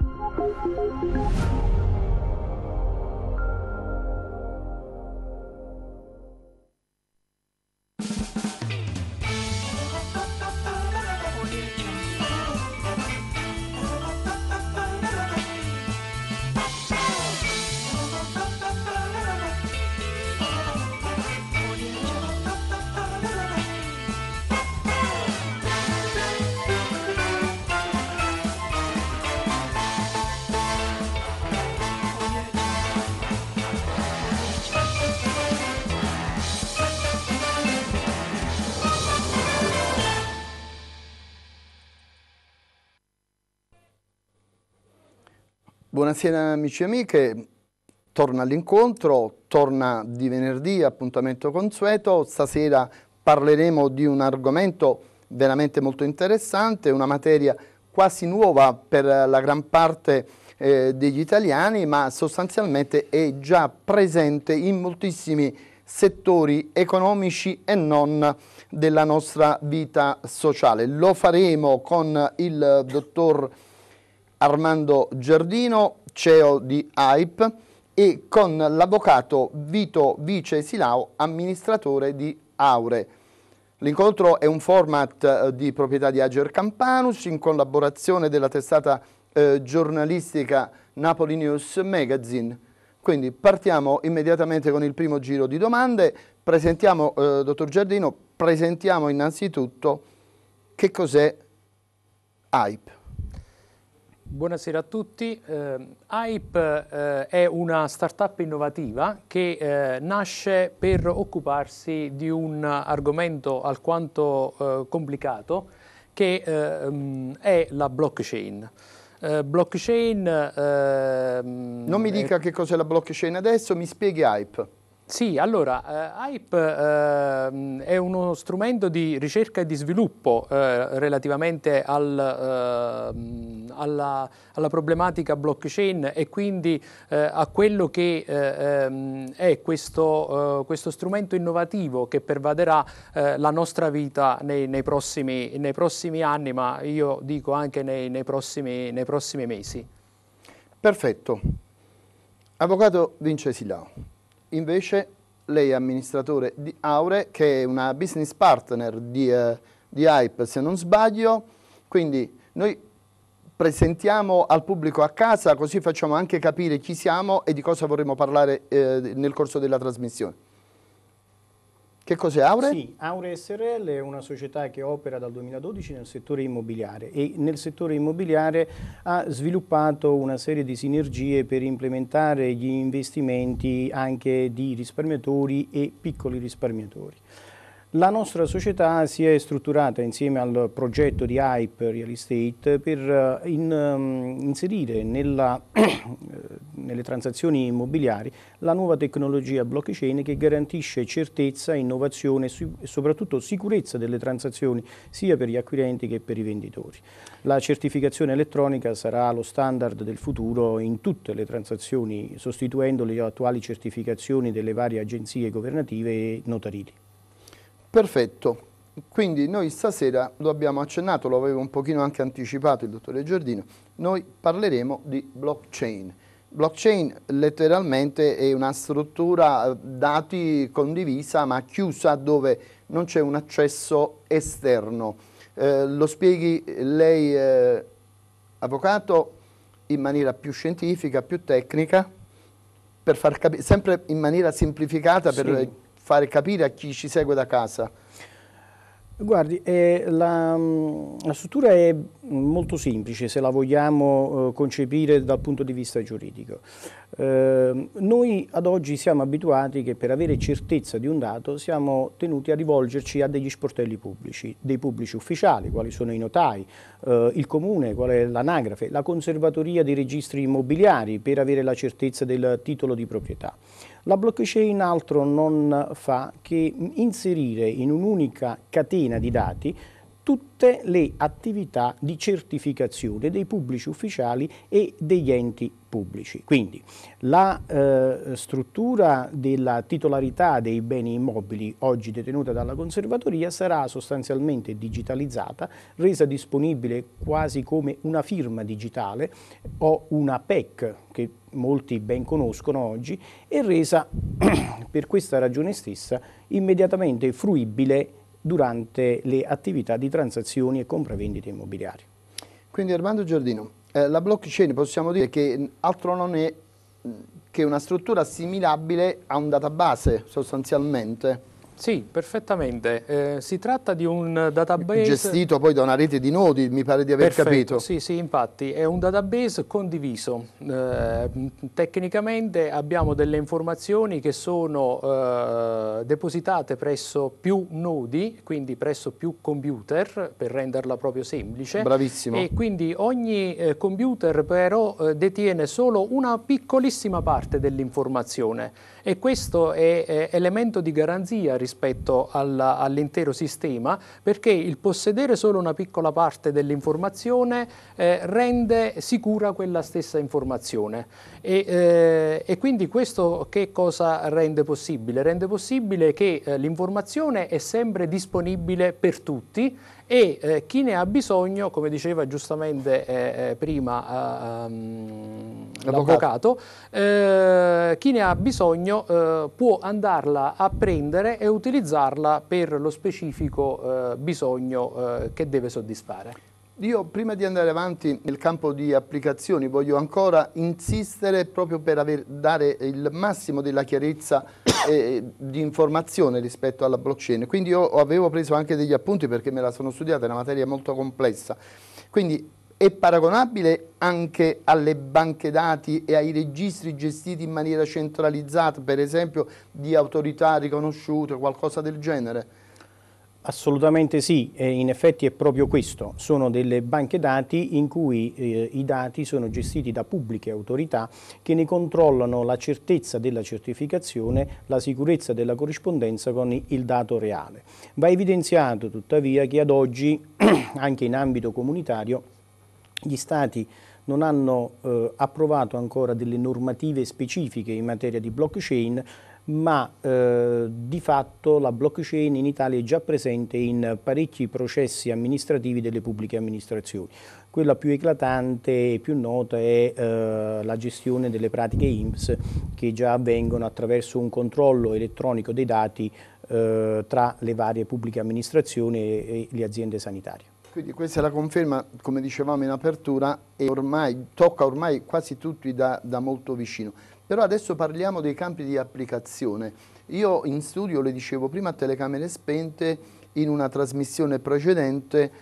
Thank you. Buonasera amici e amiche, torna l'incontro, torna di venerdì, appuntamento consueto. Stasera parleremo di un argomento veramente molto interessante, una materia quasi nuova per la gran parte eh, degli italiani, ma sostanzialmente è già presente in moltissimi settori economici e non della nostra vita sociale. Lo faremo con il dottor Armando Giardino, CEO di AIP, e con l'avvocato Vito Vice Silao, amministratore di Aure. L'incontro è un format eh, di proprietà di Ager Campanus in collaborazione della testata eh, giornalistica Napoli News Magazine. Quindi partiamo immediatamente con il primo giro di domande. Presentiamo, eh, dottor Giardino, presentiamo innanzitutto che cos'è AIP. Buonasera a tutti. Eh, Hype eh, è una startup innovativa che eh, nasce per occuparsi di un argomento alquanto eh, complicato che eh, mm, è la blockchain. Eh, blockchain. Ehm, non mi dica è... che cos'è la blockchain adesso, mi spieghi Hype. Sì, allora, eh, HYPE eh, è uno strumento di ricerca e di sviluppo eh, relativamente al, eh, alla, alla, problematica blockchain e quindi eh, a quello che eh, ehm, è questo, questo, strumento innovativo che pervaderà la nostra vita nei, nei, prossimi, nei, prossimi, anni, ma io dico anche nei, nei prossimi, prossimi mesi. Perfetto. Avvocato Vincesilao invece lei è amministratore di Aure che è una business partner di, eh, di Hype se non sbaglio, quindi noi presentiamo al pubblico a casa così facciamo anche capire chi siamo e di cosa vorremmo parlare eh, nel corso della trasmissione. Che cos'è Aure? Sì, Aure SRL è una società che opera dal 2012 nel settore immobiliare e nel settore immobiliare ha sviluppato una serie di sinergie per implementare gli investimenti anche di risparmiatori e piccoli risparmiatori. La nostra società si è strutturata insieme al progetto di Hype Real Estate per eh, in, ehm, inserire nella, nelle transazioni immobiliari la nuova tecnologia blockchain che garantisce certezza, innovazione e soprattutto sicurezza delle transazioni sia per gli acquirenti che per i venditori. La certificazione elettronica sarà lo standard del futuro in tutte le transazioni sostituendo le attuali certificazioni delle varie agenzie governative e notarili. Perfetto, quindi noi stasera lo abbiamo accennato, lo avevo un pochino anche anticipato il dottore Giardino, noi parleremo di blockchain. Blockchain letteralmente è una struttura dati condivisa ma chiusa dove non c'è un accesso esterno. Eh, lo spieghi lei, eh, avvocato, in maniera più scientifica, più tecnica, per far sempre in maniera semplificata per... Sì fare capire a chi ci segue da casa? Guardi, eh, la, mm, la, struttura è molto semplice se la vogliamo eh, concepire dal punto di vista giuridico. Eh, noi ad oggi siamo abituati che per avere certezza di un dato siamo tenuti a rivolgerci a degli sportelli pubblici, dei pubblici ufficiali, quali sono i notai, eh, il comune, qual è l'anagrafe, la conservatoria dei registri immobiliari per avere la certezza del titolo di proprietà. La blockchain altro non fa che inserire in un'unica catena di dati tutte le attività di certificazione dei pubblici ufficiali e degli enti pubblici. Quindi la eh, struttura della titolarità dei beni immobili oggi detenuta dalla conservatoria sarà sostanzialmente digitalizzata, resa disponibile quasi come una firma digitale o una PEC che molti ben conoscono oggi e resa per questa ragione stessa immediatamente fruibile durante le attività di transazioni e compravendite immobiliari. Quindi Armando Giordino, eh, la blockchain possiamo dire che altro non è mm, che una struttura assimilabile a un database sostanzialmente. Sì, perfettamente. Eh, si tratta di un database... Gestito poi da una rete di nodi, mi pare di aver Perfetto, capito. Sì, sì, infatti è un database condiviso. Eh, tecnicamente abbiamo delle informazioni che sono eh, depositate presso più nodi, quindi presso più computer, per renderla proprio semplice. Bravissimo. E quindi ogni eh, computer però eh, detiene solo una piccolissima parte dell'informazione e questo è elemento di garanzia rispetto rispetto all'intero sistema perché il possedere solo una piccola parte dell'informazione eh, rende sicura quella stessa informazione e, eh, e, quindi questo che cosa rende possibile? Rende possibile che eh, l'informazione è sempre disponibile per tutti e eh, chi ne ha bisogno, come diceva giustamente eh, eh prima eh, ehm, l'avvocato, eh, chi ne ha bisogno eh, può andarla a prendere e utilizzarla per lo specifico bisogno che deve soddisfare. Io prima di andare avanti nel campo di applicazioni voglio ancora insistere proprio per aver, dare il massimo della chiarezza eh, di informazione rispetto alla blockchain. Quindi io avevo preso anche degli appunti perché me la sono studiata, è una materia molto complessa. Quindi è paragonabile anche alle banche dati e ai registri gestiti in maniera centralizzata, per esempio di autorità riconosciute, o qualcosa del genere? Assolutamente sì, in effetti è proprio questo, sono delle banche dati in cui eh, i dati sono gestiti da pubbliche autorità che ne controllano la certezza della certificazione, la sicurezza della corrispondenza con il dato reale. Va evidenziato tuttavia che ad oggi, anche in ambito comunitario, gli Stati non hanno eh, approvato ancora delle normative specifiche in materia di blockchain ma eh, di fatto la blockchain in Italia è già presente in parecchi processi amministrativi delle pubbliche amministrazioni. Quella più eclatante e più nota è eh, la gestione delle pratiche IMSS che già avvengono attraverso un controllo elettronico dei dati eh, tra le varie pubbliche amministrazioni e, e le aziende sanitarie. Quindi questa è la conferma, come dicevamo in apertura, e ormai, tocca ormai quasi tutti da, da molto vicino. Però adesso parliamo dei campi di applicazione. Io in studio, le dicevo prima, a telecamere spente, in una trasmissione precedente,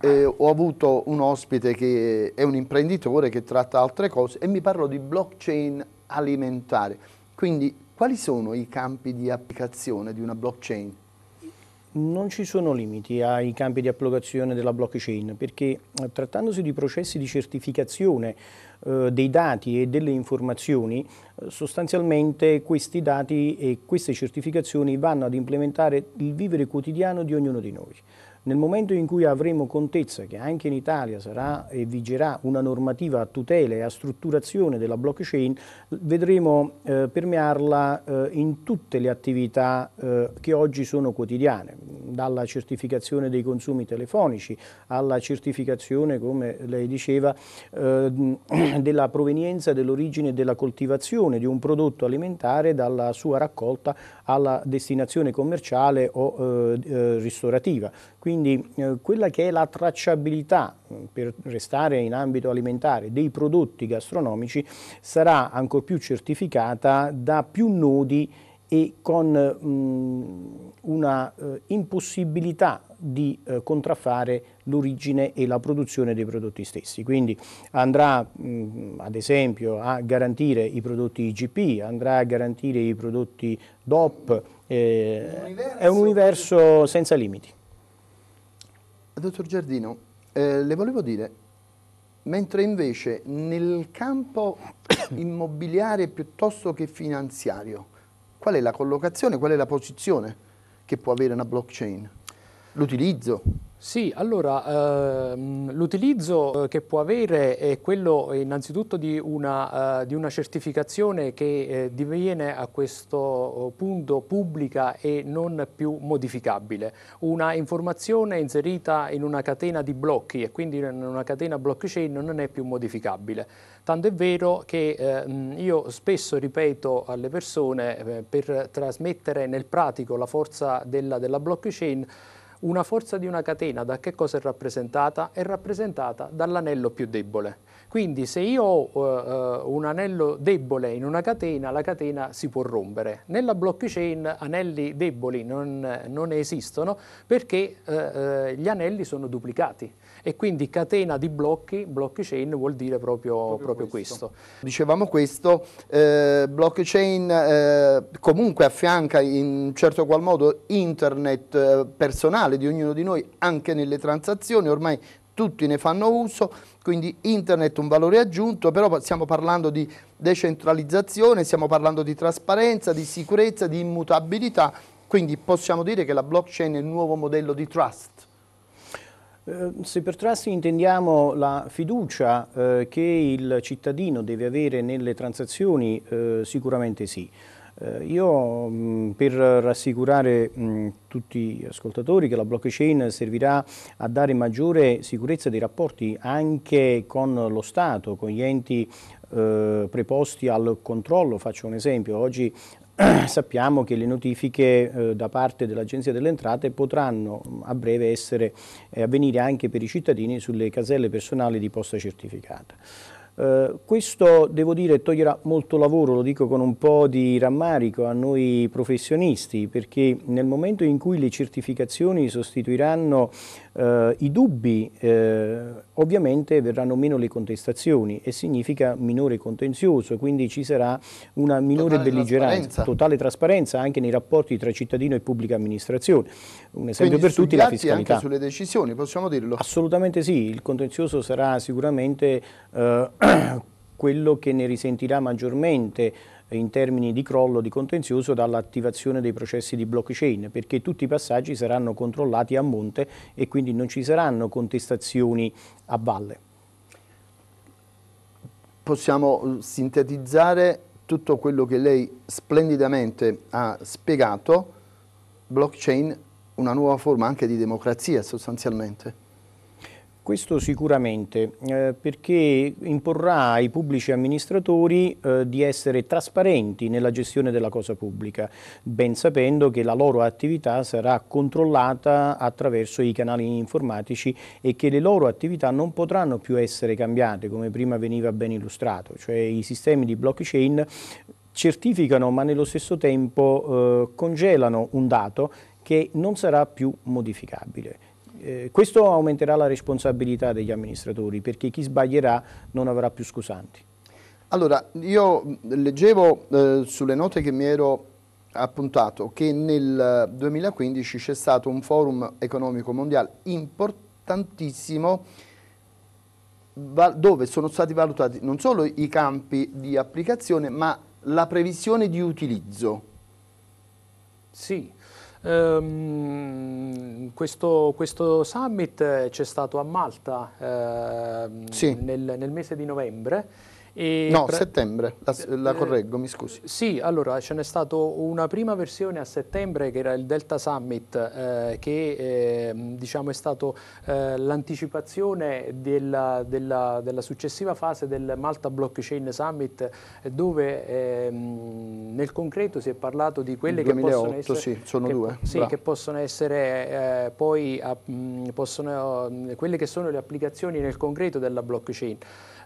eh, ho avuto un ospite che è un imprenditore che tratta altre cose e mi parlo di blockchain alimentare. Quindi quali sono i campi di applicazione di una blockchain? Non ci sono limiti ai campi di applicazione della blockchain perché eh, trattandosi di processi di certificazione eh, dei dati e delle informazioni, eh, sostanzialmente questi dati e queste certificazioni vanno ad implementare il vivere quotidiano di ognuno di noi. Nel momento in cui avremo contezza che anche in Italia sarà e vigerà una normativa a tutela e a strutturazione della blockchain, vedremo eh, permearla eh, in tutte le attività eh, che oggi sono quotidiane dalla certificazione dei consumi telefonici alla certificazione, come lei diceva, eh, della provenienza, dell'origine e della coltivazione di un prodotto alimentare dalla sua raccolta alla destinazione commerciale o eh, eh ristorativa. Quindi eh, quella che è la tracciabilità, mm, per restare in ambito alimentare, dei prodotti gastronomici sarà ancor più certificata da più nodi e con mh, una eh, impossibilità di eh, contraffare l'origine e la produzione dei prodotti stessi. Quindi andrà mh, ad esempio a garantire i prodotti IGP, andrà a garantire i prodotti DOP, eh, è un universo senza limiti. Dottor Giardino, eh, le volevo dire, mentre invece nel campo immobiliare piuttosto che finanziario, qual è la collocazione, qual è la posizione che può avere una blockchain, l'utilizzo. Sì, allora ehm, l'utilizzo eh, che può avere è quello eh, innanzitutto di una, eh, di una certificazione che eh, diviene a questo oh, punto pubblica e non più modificabile. Una informazione inserita in una catena di blocchi e quindi in una catena blockchain non è più modificabile. Tanto è vero che eh, io spesso ripeto alle persone eh, per trasmettere nel pratico la forza della, della blockchain una forza di una catena da che cosa è rappresentata? È rappresentata dall'anello più debole. Quindi se io ho uh, un anello debole in una catena, la catena si può rompere. Nella blockchain anelli deboli non, non esistono perché uh, gli anelli sono duplicati e quindi catena di blocchi, blockchain vuol dire proprio, proprio, proprio questo. questo. Dicevamo questo, eh, blockchain eh, comunque affianca in certo qual modo internet eh, personale di ognuno di noi anche nelle transazioni, ormai tutti ne fanno uso, quindi internet un valore aggiunto, però stiamo parlando di decentralizzazione, stiamo parlando di trasparenza, di sicurezza, di immutabilità, quindi possiamo dire che la blockchain è il nuovo modello di trust. Ehm, se per trust intendiamo la fiducia eh, che il cittadino deve avere nelle transazioni, eh, sicuramente sì. Eh, io mh, mm, per rassicurare mh, mm, tutti gli ascoltatori che la blockchain servirà a dare maggiore sicurezza dei rapporti anche con lo Stato, con gli enti eh, preposti al controllo. Faccio un esempio, oggi sappiamo che le notifiche eh, da parte dell'Agenzia delle Entrate potranno mm, a breve essere, eh, avvenire anche per i cittadini sulle caselle personali di posta certificata. Eh, questo devo dire toglierà molto lavoro, lo dico con un po' di rammarico a noi professionisti, perché nel momento in cui le certificazioni sostituiranno eh, i dubbi eh, ovviamente verranno meno le contestazioni e significa minore contenzioso, quindi ci sarà una minore totale belligeranza, trasparenza. totale trasparenza anche nei rapporti tra cittadino e pubblica amministrazione. Un esempio quindi per tutti la fiscalità. anche sulle decisioni, possiamo dirlo? Assolutamente sì, il contenzioso sarà sicuramente eh, quello che ne risentirà maggiormente in termini di crollo di contenzioso dall'attivazione dei processi di blockchain perché tutti i passaggi saranno controllati a monte e quindi non ci saranno contestazioni a valle. Possiamo eh, sintetizzare tutto quello che lei splendidamente ha spiegato, blockchain una nuova forma anche di democrazia sostanzialmente. Questo sicuramente, eh, perché imporrà ai pubblici amministratori eh, di essere trasparenti nella gestione della cosa pubblica, ben sapendo che la loro attività sarà controllata attraverso i canali informatici e che le loro attività non potranno più essere cambiate, come prima veniva ben illustrato, cioè i sistemi di blockchain certificano ma nello stesso tempo eh, congelano un dato che non sarà più modificabile eh, questo aumenterà la responsabilità degli amministratori perché chi sbaglierà non avrà più scusanti. Allora, io leggevo eh, sulle note che mi ero appuntato che nel 2015 eh, c'è stato un forum economico mondiale importantissimo dove sono stati valutati non solo i campi di applicazione ma la previsione di utilizzo. Sì, um questo, questo, summit c'è stato a Malta eh, sì. nel, nel mese di novembre e no, pre... settembre, la, la eh, correggo, eh, mi scusi. Sì, allora ce n'è stata una prima versione a settembre che era il Delta Summit, eh, che eh, diciamo è stato eh, l'anticipazione della, della, della, successiva fase del Malta Blockchain Summit, eh, dove ehm, nel concreto si è parlato di quelle 2008, che possono essere... Sì, sono che, due. Sì, Bra. che possono essere poi a, mh, possono, quelle che sono le applicazioni nel concreto della blockchain.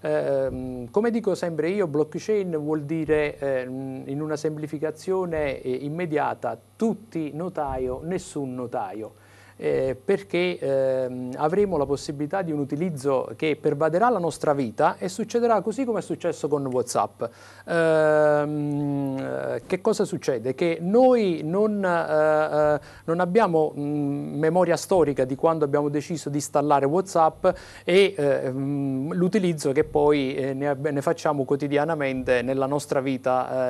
Ehm, come dico sempre io, blockchain vuol dire ehm, in una semplificazione eh, immediata tutti notaio, nessun notaio eh, perché eh, avremo la possibilità di un utilizzo che pervaderà la nostra vita e succederà così come è successo con WhatsApp. Ehm, eh, che cosa succede? Che noi non, eh, eh, non abbiamo mh, mm, memoria storica di quando abbiamo deciso di installare WhatsApp e mh, ehm, l'utilizzo che poi eh, ne, ne, facciamo quotidianamente nella nostra vita.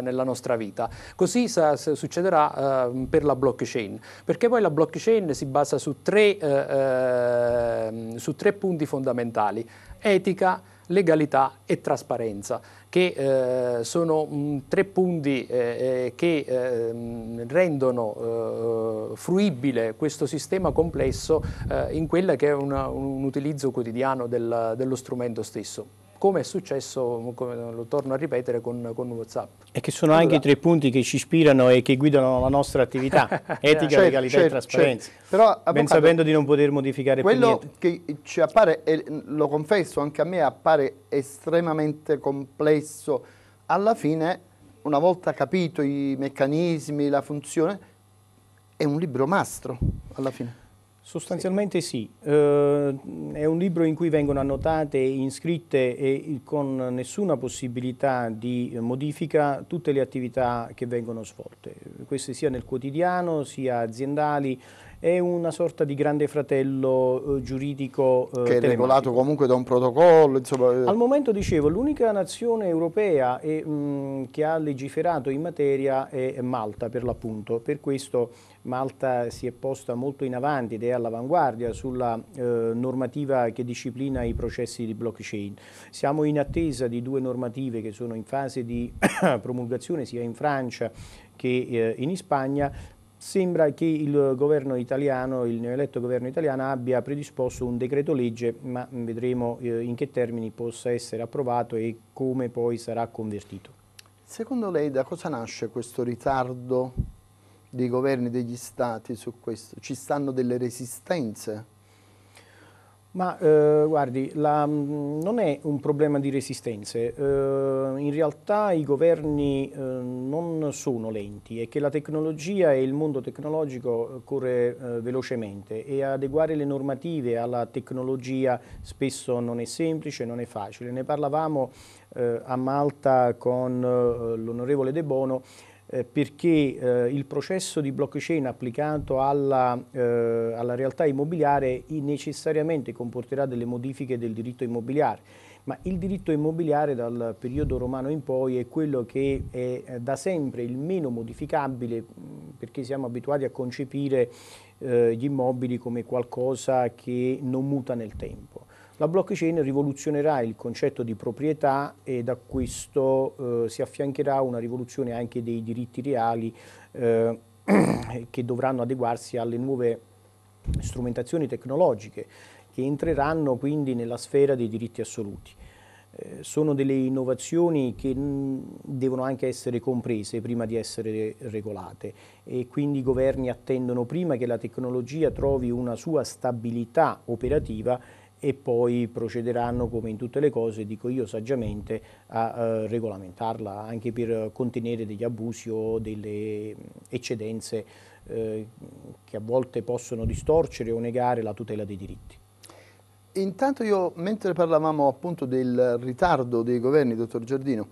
Nella nostra vita. Così sa, succederà ehm, per la blockchain, perché poi la blockchain si basa su tre, eh, eh, su tre punti fondamentali, etica, legalità e trasparenza, che eh, sono mh, mm, tre punti eh, eh che ehm, eh, rendono fruibile questo sistema complesso eh, in quella che è una, un utilizzo quotidiano del, dello strumento stesso come è successo, come lo torno a ripetere, con, con WhatsApp. E che sono allora, anche i tre punti che ci ispirano e che guidano la nostra attività, eh, etica, certo, legalità certo, e trasparenza, certo. Però, avvocato, ben sapendo di non poter modificare quello che ci appare, e lo confesso anche a me, appare estremamente complesso, alla fine, una volta capito i meccanismi, la funzione, è un libro mastro, alla fine. Sostanzialmente sì, eh, è un libro in cui vengono annotate, iscritte e con nessuna possibilità di modifica tutte le attività che vengono svolte, queste sia nel quotidiano sia aziendali è una sorta di grande fratello eh, giuridico eh, che è regolato comunque da un protocollo insomma, eh. al momento dicevo l'unica nazione europea è, mh, mm, che ha legiferato in materia è Malta per l'appunto per questo Malta si è posta molto in avanti ed è all'avanguardia sulla eh, normativa che disciplina i processi di blockchain siamo in attesa di due normative che sono in fase di promulgazione sia in Francia che eh, in Spagna Sembra che il governo italiano, il neoeletto governo italiano abbia predisposto un decreto legge, ma vedremo eh, in che termini possa essere approvato e come poi sarà convertito. Secondo lei da cosa nasce questo ritardo dei governi degli stati su questo? Ci stanno delle resistenze? Ma eh, guardi, la, mm, non è un problema di resistenze, eh, in realtà i governi eh, non sono lenti e che la tecnologia e il mondo tecnologico eh, corre eh, velocemente e adeguare le normative alla tecnologia spesso non è semplice, non è facile. Ne parlavamo eh, a Malta con l'onorevole De Bono eh, perché eh, il processo di blockchain applicato alla, eh, alla realtà immobiliare necessariamente comporterà delle modifiche del diritto immobiliare, ma il diritto immobiliare dal periodo romano in poi è quello che è eh, da sempre il meno modificabile mm, perché siamo abituati a concepire eh, gli immobili come qualcosa che non muta nel tempo. La blockchain rivoluzionerà il concetto di proprietà e da questo eh, si affiancherà una rivoluzione anche dei diritti reali eh, che dovranno adeguarsi alle nuove strumentazioni tecnologiche che entreranno quindi nella sfera dei diritti assoluti. Eh, sono delle innovazioni che mm, devono anche essere comprese prima di essere regolate e quindi i governi attendono prima che la tecnologia trovi una sua stabilità operativa e poi procederanno come in tutte le cose, dico io saggiamente, a eh, regolamentarla anche per contenere degli abusi o delle mm, eccedenze eh, che a volte possono distorcere o negare la tutela dei diritti. Intanto io, mentre parlavamo appunto del ritardo dei governi, dottor Giardino,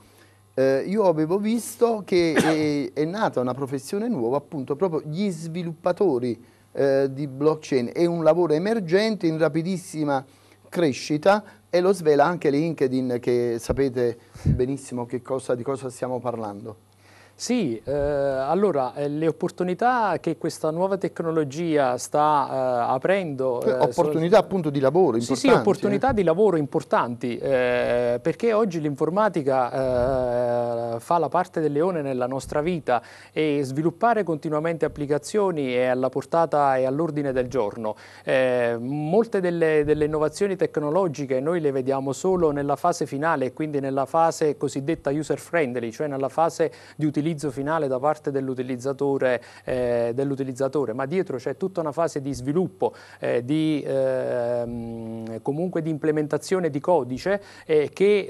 eh, io avevo visto che è, è, nata una professione nuova, appunto proprio gli sviluppatori eh, di blockchain, è un lavoro emergente in rapidissima crescita e lo svela anche LinkedIn che sapete benissimo cosa, di cosa stiamo parlando. Sì, eh, allora eh, le opportunità che questa nuova tecnologia sta eh, aprendo... Eh, opportunità sono... appunto di lavoro importanti. Sì, sì opportunità eh. di lavoro importanti, eh, perché oggi l'informatica fa la parte del leone nella nostra vita e sviluppare continuamente applicazioni è alla portata e all'ordine del giorno. molte delle, delle innovazioni tecnologiche noi le vediamo solo nella fase finale, quindi nella fase cosiddetta user friendly, cioè nella fase di utilizzo l'utilizzo finale da parte dell'utilizzatore, eh, dell ma dietro c'è tutta una fase di sviluppo, eh, di, eh, comunque di implementazione di codice eh, che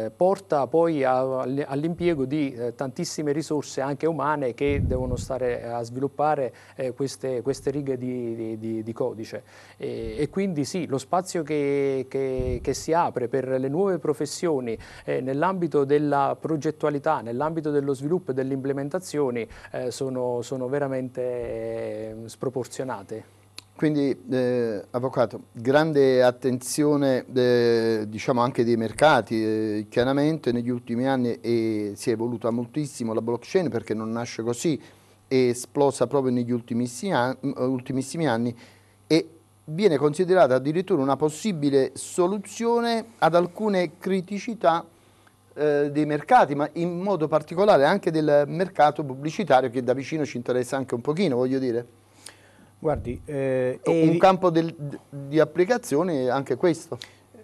eh, eh, porta poi all'impiego di tantissime risorse anche umane che devono stare a sviluppare queste, queste, righe di, di, di codice. E, e, quindi sì, lo spazio che, che, che, si apre per le nuove professioni nell'ambito della progettualità, nell'ambito nell'ambito dello sviluppo e delle implementazioni eh, sono, sono, veramente ehm, sproporzionate. Quindi, eh, Avvocato, grande attenzione eh, diciamo anche dei mercati, eh, chiaramente negli ultimi anni si è evoluta moltissimo la blockchain perché non nasce così, è esplosa proprio negli ultimissimi, an mm, eh, ultimissimi anni e viene considerata addirittura una possibile soluzione ad alcune criticità eh, dei mercati, ma in modo particolare anche del mercato pubblicitario che da vicino ci interessa anche un pochino, voglio dire. Guardi, eh, un campo del, di applicazione è anche questo.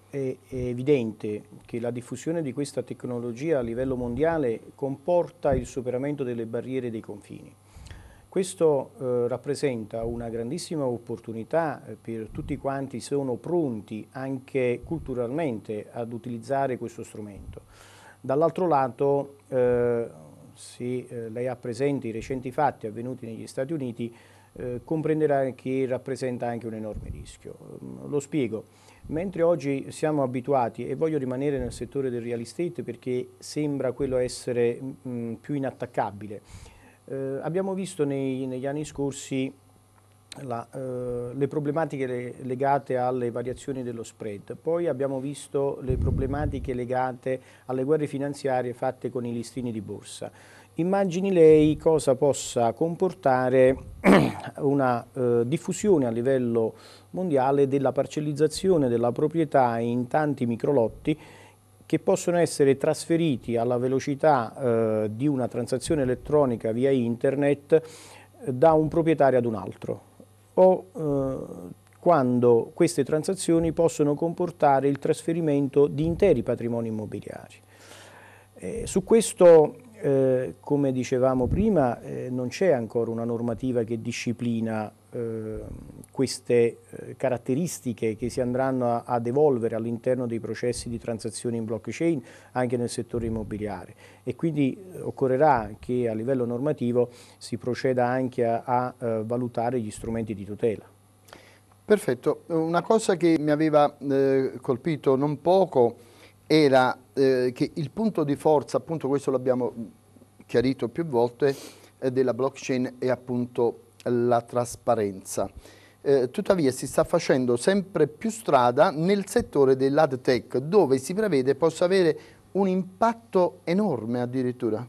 È, è evidente che la diffusione di questa tecnologia a livello mondiale comporta il superamento delle barriere dei confini. Questo eh, rappresenta una grandissima opportunità eh, per tutti quanti sono pronti anche culturalmente ad utilizzare questo strumento. Dall'altro lato, eh, se eh, lei ha presente i recenti fatti avvenuti negli Stati Uniti, eh, comprenderà che rappresenta anche un enorme rischio. Mm, lo spiego. Mentre oggi siamo abituati, e voglio rimanere nel settore del real estate perché sembra quello essere mh, mm, più inattaccabile, eh, abbiamo visto nei, negli anni scorsi la, eh, le problematiche legate alle variazioni dello spread, poi abbiamo visto le problematiche legate alle guerre finanziarie fatte con i listini di borsa. Immagini lei cosa possa comportare una eh, diffusione a livello mondiale della parcellizzazione della proprietà in tanti microlotti che possono essere trasferiti alla velocità eh, di una transazione elettronica via internet eh, da un proprietario ad un altro o eh, quando queste transazioni possono comportare il trasferimento di interi patrimoni immobiliari. Eh, su questo, eh, come dicevamo prima, eh, non c'è ancora una normativa che disciplina Ehm, queste eh, caratteristiche che si andranno ad evolvere all'interno dei processi di transazione in blockchain anche nel settore immobiliare e quindi eh, occorrerà che a livello normativo si proceda anche a, a, a eh, valutare gli strumenti di tutela. Perfetto, una cosa che mi aveva eh, colpito non poco era eh, che il punto di forza, appunto questo l'abbiamo chiarito più volte, eh, della blockchain è appunto la trasparenza. Eh, tuttavia si sta facendo sempre più strada nel settore dell'ad dove si prevede possa avere un impatto enorme addirittura.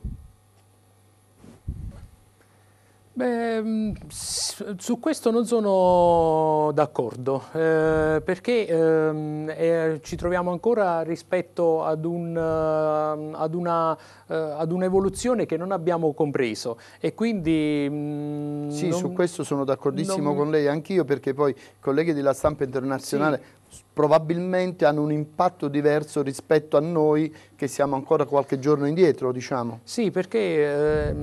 Beh, mm, su questo non sono d'accordo eh, perché ehm, eh, ci troviamo ancora rispetto ad, un, eh, ad, una, eh, ad un'evoluzione che non abbiamo compreso e quindi... Mh, mm, sì, non, su questo sono d'accordissimo non... con lei anch'io perché poi colleghi della stampa internazionale... Sì probabilmente hanno un impatto diverso rispetto a noi che siamo ancora qualche giorno indietro, diciamo. Sì, perché eh,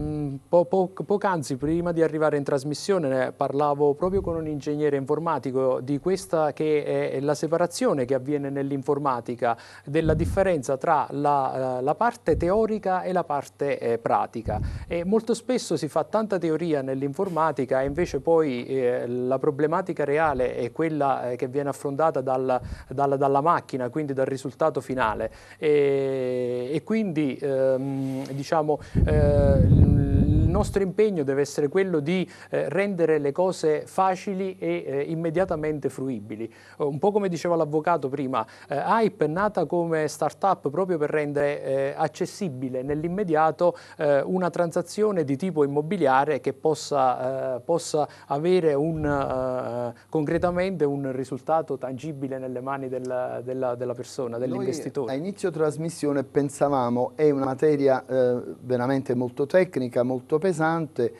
po po poc'anzi, prima di arrivare in trasmissione, parlavo proprio con un ingegnere informatico di questa che è la separazione che avviene nell'informatica, della differenza tra la, eh, la, parte teorica e la parte eh, pratica. E molto spesso si fa tanta teoria nell'informatica e invece poi eh, la problematica reale è quella eh, che viene affrontata dal dalla, dalla macchina, quindi dal risultato finale. E, e quindi ehm, diciamo, eh, nostro impegno deve essere quello di eh, rendere le cose facili e eh, immediatamente fruibili. Eh, un po' come diceva l'avvocato prima, eh, Hype è nata come startup proprio per rendere eh, accessibile nell'immediato eh, una transazione di tipo immobiliare che possa, possa avere un, concretamente un risultato tangibile nelle mani della, della, della persona, dell'investitore. A inizio trasmissione pensavamo è una materia veramente molto tecnica, molto pesante,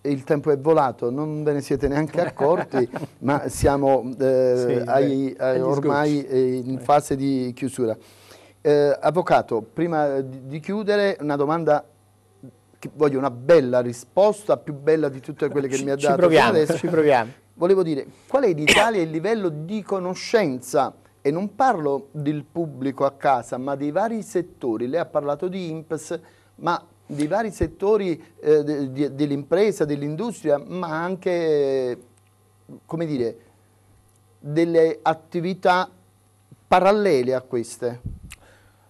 il tempo è volato, non ve ne siete neanche accorti, ma siamo eh, sì, ai, ai, ormai in fase di chiusura. Eh, avvocato, prima di chiudere una domanda che voglio una bella risposta, più bella di tutte quelle che ci, mi ha dato. Ci proviamo, adesso. ci proviamo. Volevo dire, qual è in Italia il livello di conoscenza? E non parlo del pubblico a casa, ma dei vari settori. Lei ha parlato di INPS, ma di vari settori eh, de, de, dell'impresa, dell'industria, ma anche, come dire, delle attività parallele a queste?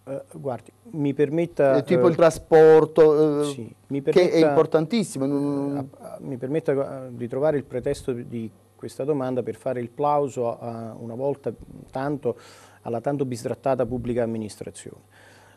Eh, guardi, mi permetta... Eh, tipo eh, il trasporto, eh, sì, permetta, che è importantissimo. Eh, mi permetta di trovare il pretesto di questa domanda per fare il plauso a, una volta tanto alla tanto bistrattata pubblica amministrazione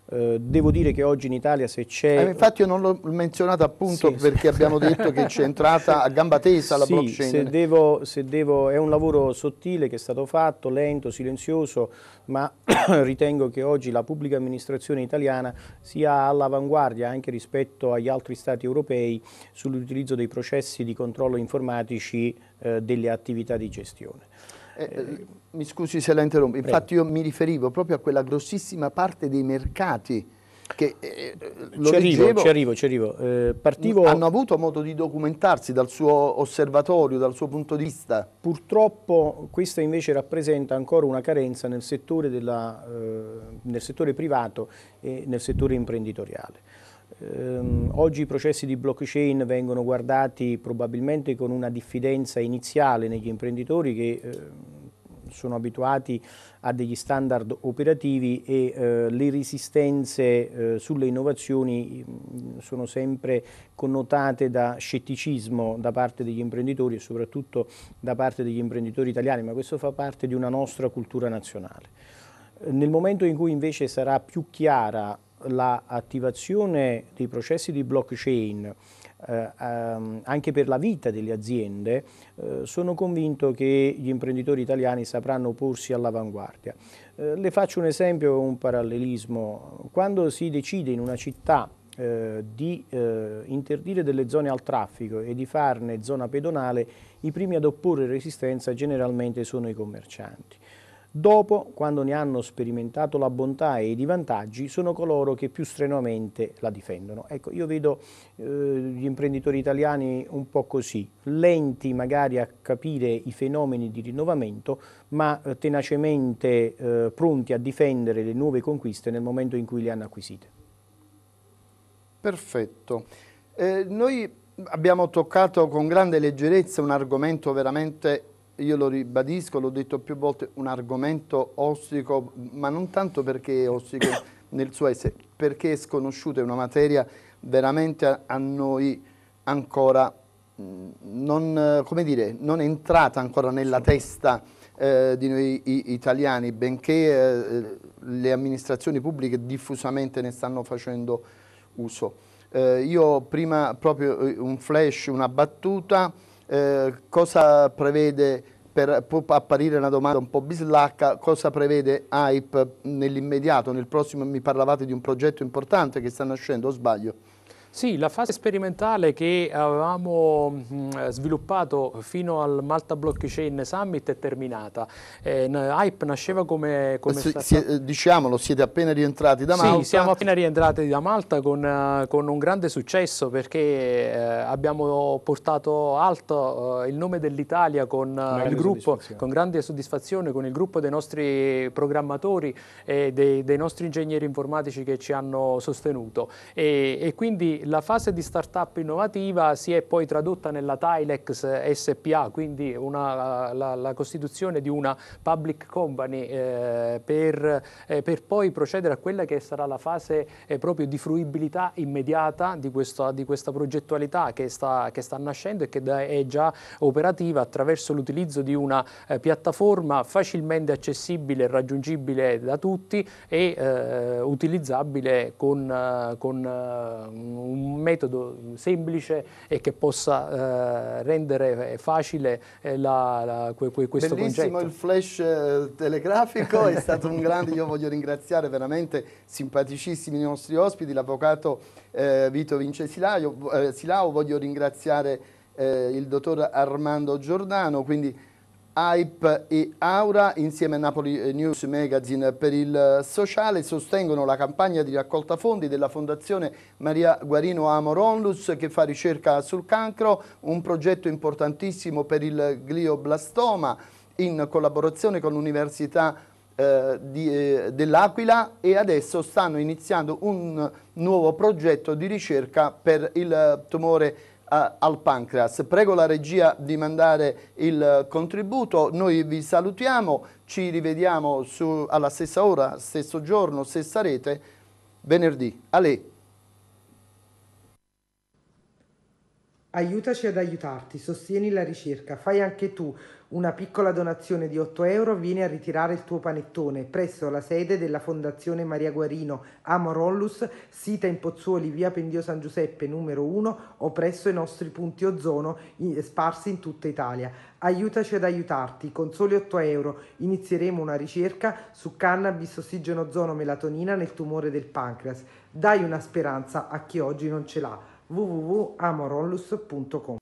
eh, devo dire che oggi in Italia se c'è... Eh, infatti io non l'ho menzionato appunto sì, perché abbiamo detto che c'è entrata a gamba tesa la sì, blockchain. Se devo, se devo, è un lavoro sottile che è stato fatto, lento, silenzioso, ma ritengo che oggi la pubblica amministrazione italiana sia all'avanguardia anche rispetto agli altri stati europei sull'utilizzo dei processi di controllo informatici eh, delle attività di gestione. Eh, eh, mi scusi se la interrompo, infatti Prego. io mi riferivo proprio a quella grossissima parte dei mercati che eh, eh ci, arrivo, ci arrivo, ci arrivo. Eh, partivo... Hanno avuto modo di documentarsi dal suo osservatorio, dal suo punto di vista? Purtroppo questa invece rappresenta ancora una carenza nel settore, della, eh, nel settore privato e nel settore imprenditoriale. Ehm, oggi i processi di blockchain vengono guardati probabilmente con una diffidenza iniziale negli imprenditori che eh, sono abituati a degli standard operativi e eh, le resistenze eh, sulle innovazioni mh, mm, sono sempre connotate da scetticismo da parte degli imprenditori e soprattutto da parte degli imprenditori italiani, ma questo fa parte di una nostra cultura nazionale. Nel momento in cui invece sarà più chiara l'attivazione la dei processi di blockchain eh, ehm, anche per la vita delle aziende, eh, sono convinto che gli imprenditori italiani sapranno porsi all'avanguardia. Eh, le faccio un esempio, un parallelismo. Quando si decide in una città eh, di eh, interdire delle zone al traffico e di farne zona pedonale, i primi ad opporre resistenza generalmente sono i commercianti. Dopo, quando ne hanno sperimentato la bontà e i vantaggi, sono coloro che più strenuamente la difendono. Ecco, io vedo eh, gli imprenditori italiani un po' così, lenti magari a capire i fenomeni di rinnovamento, ma eh, tenacemente eh, pronti a difendere le nuove conquiste nel momento in cui le hanno acquisite. Perfetto. Eh, noi abbiamo toccato con grande leggerezza un argomento veramente importante io lo ribadisco, l'ho detto più volte, un argomento ostico, ma non tanto perché è ostico nel suo essere, perché è sconosciuto, è una materia veramente a noi ancora mm, non, come dire, non entrata ancora nella testa eh, di noi italiani, benché eh, eh, le amministrazioni pubbliche diffusamente ne stanno facendo uso. Eh, io prima proprio eh, un flash, una battuta, eh, cosa prevede per apparire una domanda un po' bislacca, cosa prevede AIP nell'immediato, nel prossimo mi parlavate di un progetto importante che sta nascendo o sbaglio? Sì, la fase sperimentale che avevamo mm, eh, sviluppato fino al Malta Blockchain Summit è terminata. Eh, Hype nasceva come... come si, si, diciamolo, siete appena rientrati da Malta. Sì, siamo appena rientrati da Malta con, eh, con un grande successo perché eh, abbiamo portato alto eh, il nome dell'Italia con eh, il gruppo, con grande soddisfazione, con il gruppo dei nostri programmatori e dei, dei nostri ingegneri informatici che ci hanno sostenuto. e, e quindi la fase di startup innovativa si è poi tradotta nella Tilex SPA, quindi una, la, la, costituzione di una public company eh, per, eh, per, poi procedere a quella che sarà la fase eh, proprio di fruibilità immediata di, questo, di questa progettualità che sta, che sta, nascendo e che è già operativa attraverso l'utilizzo di una eh, piattaforma facilmente accessibile e raggiungibile da tutti e eh, utilizzabile con, eh, con un un metodo semplice e che possa eh, rendere eh, facile eh, la, la, que, que, questo Bellissimo concetto. Bellissimo il flash eh, telegrafico, è stato un grande, io voglio ringraziare veramente simpaticissimi i nostri ospiti, l'avvocato eh, Vito Vince Silao, voglio ringraziare il dottor Armando Giordano, quindi Hype e Aura insieme a Napoli eh, News Magazine per il eh, sociale sostengono la campagna di raccolta fondi della Fondazione Maria Guarino Amoronlus che fa ricerca sul cancro, un progetto importantissimo per il glioblastoma in collaborazione con l'Università eh, eh, dell'Aquila e adesso stanno iniziando un nuovo progetto di ricerca per il eh, tumore al pancreas. Prego la regia di mandare il eh, contributo, noi vi salutiamo, ci rivediamo su, alla stessa ora, stesso giorno, stessa rete, venerdì. Ale. Aiutaci ad aiutarti, sostieni la ricerca, fai anche tu una piccola donazione di 8 euro viene a ritirare il tuo panettone presso la sede della Fondazione Maria Guarino a sita in Pozzuoli, via Pendio San Giuseppe numero 1 o presso i nostri punti ozono sparsi in tutta Italia. Aiutaci ad aiutarti, con soli 8 euro inizieremo una ricerca su cannabis, ossigeno, ozono, melatonina nel tumore del pancreas. Dai una speranza a chi oggi non ce l'ha. www.amorollus.com